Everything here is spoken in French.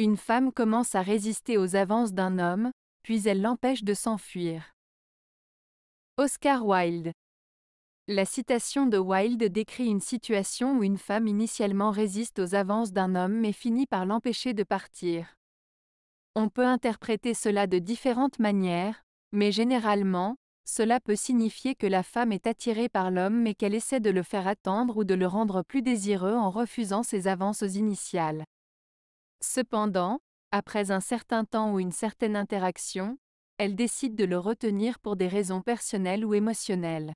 Une femme commence à résister aux avances d'un homme, puis elle l'empêche de s'enfuir. Oscar Wilde La citation de Wilde décrit une situation où une femme initialement résiste aux avances d'un homme mais finit par l'empêcher de partir. On peut interpréter cela de différentes manières, mais généralement, cela peut signifier que la femme est attirée par l'homme mais qu'elle essaie de le faire attendre ou de le rendre plus désireux en refusant ses avances initiales. Cependant, après un certain temps ou une certaine interaction, elle décide de le retenir pour des raisons personnelles ou émotionnelles.